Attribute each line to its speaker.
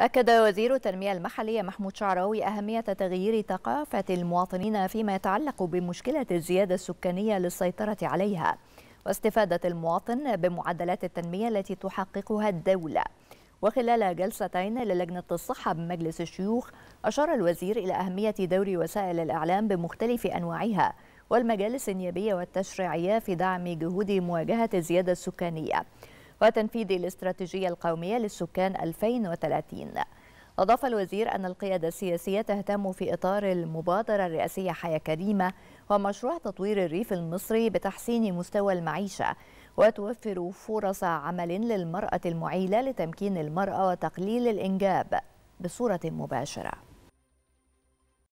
Speaker 1: أكد وزير التنمية المحلية محمود شعراوي أهمية تغيير ثقافة المواطنين فيما يتعلق بمشكلة الزيادة السكانية للسيطرة عليها واستفادة المواطن بمعدلات التنمية التي تحققها الدولة وخلال جلستين للجنة الصحة بمجلس الشيوخ أشار الوزير إلى أهمية دور وسائل الإعلام بمختلف أنواعها والمجالس النيابية والتشريعية في دعم جهود مواجهة الزيادة السكانية وتنفيذ الاستراتيجية القومية للسكان 2030 أضاف الوزير أن القيادة السياسية تهتم في إطار المبادرة الرئاسية حياة كريمة ومشروع تطوير الريف المصري بتحسين مستوى المعيشة وتوفر فرص عمل للمرأة المعيلة لتمكين المرأة وتقليل الإنجاب بصورة مباشرة